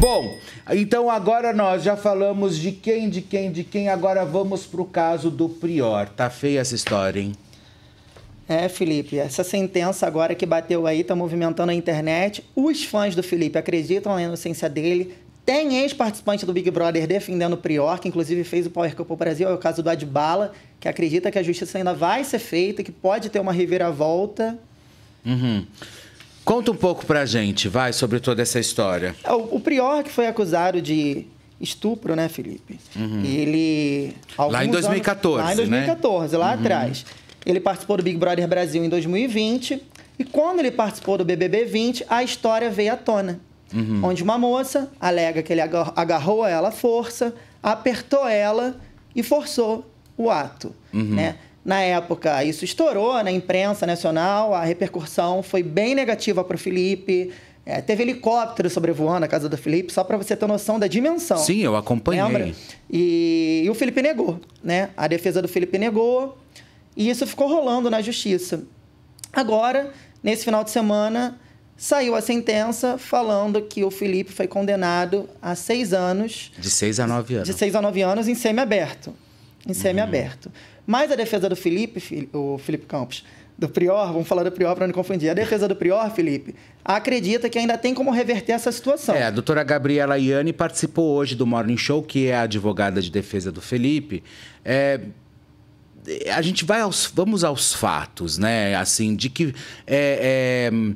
Bom, então agora nós já falamos de quem, de quem, de quem. Agora vamos para o caso do Prior. Tá feia essa história, hein? É, Felipe, essa sentença agora que bateu aí está movimentando a internet. Os fãs do Felipe acreditam na inocência dele. Tem ex-participante do Big Brother defendendo o Prior, que inclusive fez o Power Cup Brasil, é o caso do Adbala, que acredita que a justiça ainda vai ser feita, que pode ter uma reviravolta. Uhum. Conta um pouco pra gente, vai, sobre toda essa história. É, o, o Prior, que foi acusado de estupro, né, Felipe? Uhum. Ele. Lá em 2014. Anos, lá em 2014, né? lá uhum. atrás. Ele participou do Big Brother Brasil em 2020. E quando ele participou do BBB 20, a história veio à tona. Uhum. Onde uma moça alega que ele agarrou ela à força, apertou ela e forçou o ato. Uhum. Né? na época, isso estourou na né, imprensa nacional, a repercussão foi bem negativa para o Felipe. É, teve helicóptero sobrevoando a casa do Felipe, só para você ter noção da dimensão. Sim, eu acompanhei. Lembra? E, e o Felipe negou, né? A defesa do Felipe negou, e isso ficou rolando na justiça. Agora, nesse final de semana, saiu a sentença falando que o Felipe foi condenado a seis anos. De seis a nove anos. De seis a nove anos em semiaberto em semiaberto. Uhum. Mas a defesa do Felipe, o Felipe Campos, do Prior, vamos falar do Prior para não confundir. A defesa do Prior, Felipe, acredita que ainda tem como reverter essa situação. É, a doutora Gabriela Iani participou hoje do Morning Show, que é a advogada de defesa do Felipe. É, a gente vai aos, vamos aos fatos, né? Assim, de que. É, é,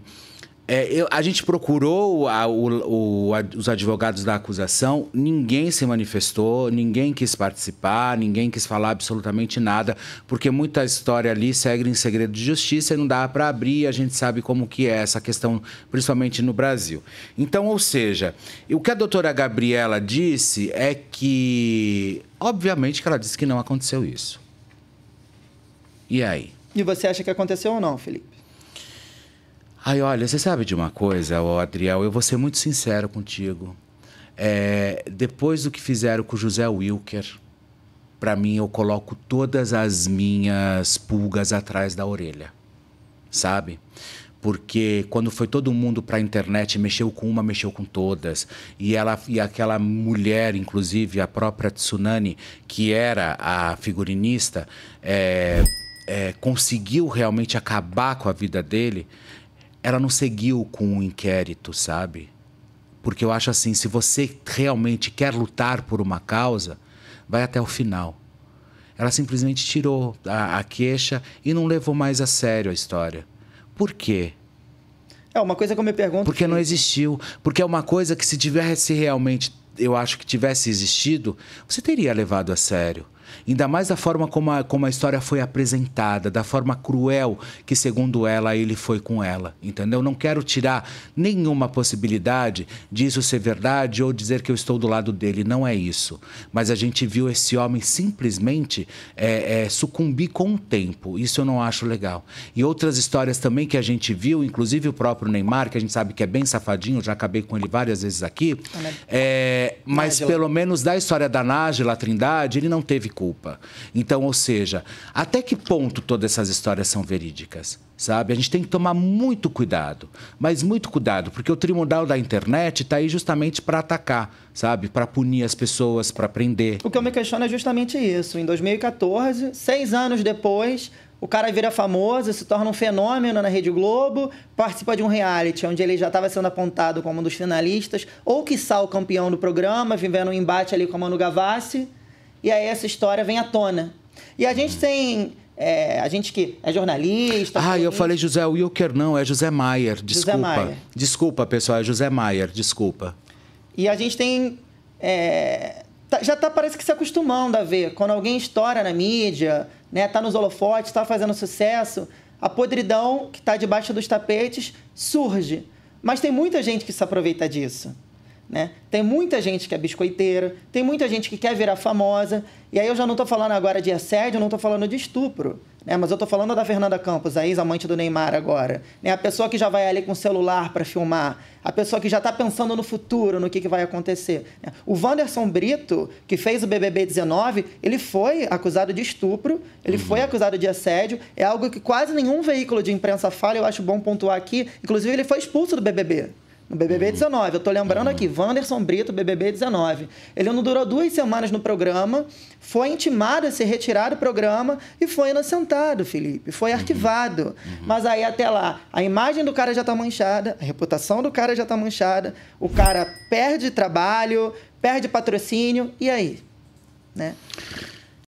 é, eu, a gente procurou a, o, o, a, os advogados da acusação, ninguém se manifestou, ninguém quis participar, ninguém quis falar absolutamente nada, porque muita história ali segue em segredo de justiça e não dá para abrir, a gente sabe como que é essa questão, principalmente no Brasil. Então, ou seja, o que a doutora Gabriela disse é que, obviamente que ela disse que não aconteceu isso. E aí? E você acha que aconteceu ou não, Felipe? Aí, olha, você sabe de uma coisa, ó, Adriel, eu vou ser muito sincero contigo. É, depois do que fizeram com o José Wilker, para mim eu coloco todas as minhas pulgas atrás da orelha, sabe? Porque quando foi todo mundo para a internet, mexeu com uma, mexeu com todas. E ela e aquela mulher, inclusive a própria Tsunami, que era a figurinista, é, é, conseguiu realmente acabar com a vida dele ela não seguiu com um inquérito, sabe? Porque eu acho assim, se você realmente quer lutar por uma causa, vai até o final. Ela simplesmente tirou a, a queixa e não levou mais a sério a história. Por quê? É uma coisa que eu me pergunto. Porque é que... não existiu. Porque é uma coisa que se tivesse realmente, eu acho que tivesse existido, você teria levado a sério. Ainda mais da forma como a, como a história foi apresentada, da forma cruel que, segundo ela, ele foi com ela. Entendeu? Não quero tirar nenhuma possibilidade disso ser verdade ou dizer que eu estou do lado dele. Não é isso. Mas a gente viu esse homem simplesmente é, é, sucumbir com o tempo. Isso eu não acho legal. E outras histórias também que a gente viu, inclusive o próprio Neymar, que a gente sabe que é bem safadinho, já acabei com ele várias vezes aqui. É, mas pelo menos da história da Nájila Trindade, ele não teve culpa. Então, ou seja, até que ponto todas essas histórias são verídicas? Sabe? A gente tem que tomar muito cuidado, mas muito cuidado, porque o tribunal da internet está aí justamente para atacar, sabe? Para punir as pessoas, para prender. O que eu me questiono é justamente isso. Em 2014, seis anos depois, o cara vira famoso, se torna um fenômeno na Rede Globo, participa de um reality onde ele já estava sendo apontado como um dos finalistas, ou que o campeão do programa, vivendo um embate ali com a Manu Gavassi e aí essa história vem à tona. E a gente tem é, a gente que é jornalista. Ah, eu falei José Wilker, não, é José Maier, desculpa. José Maier. Desculpa, pessoal, é José Maier, desculpa. E a gente tem. É, tá, já tá, parece que se acostumando a ver. Quando alguém estoura na mídia, né, tá nos holofotes, está fazendo sucesso, a podridão que está debaixo dos tapetes surge. Mas tem muita gente que se aproveita disso. Né? Tem muita gente que é biscoiteira, tem muita gente que quer virar famosa. E aí eu já não estou falando agora de assédio, não estou falando de estupro. Né? Mas eu estou falando da Fernanda Campos, a ex-amante do Neymar agora. Né? A pessoa que já vai ali com o celular para filmar. A pessoa que já está pensando no futuro, no que, que vai acontecer. Né? O Wanderson Brito, que fez o BBB 19, ele foi acusado de estupro, ele uhum. foi acusado de assédio. É algo que quase nenhum veículo de imprensa fala, eu acho bom pontuar aqui. Inclusive, ele foi expulso do BBB. BBB 19. Uhum. Eu tô lembrando uhum. aqui, Wanderson Brito, BBB 19. Ele não durou duas semanas no programa, foi intimado a se retirar do programa e foi inocentado, Felipe. Foi uhum. arquivado. Mas aí até lá, a imagem do cara já tá manchada, a reputação do cara já tá manchada, o cara perde trabalho, perde patrocínio, e aí? Né?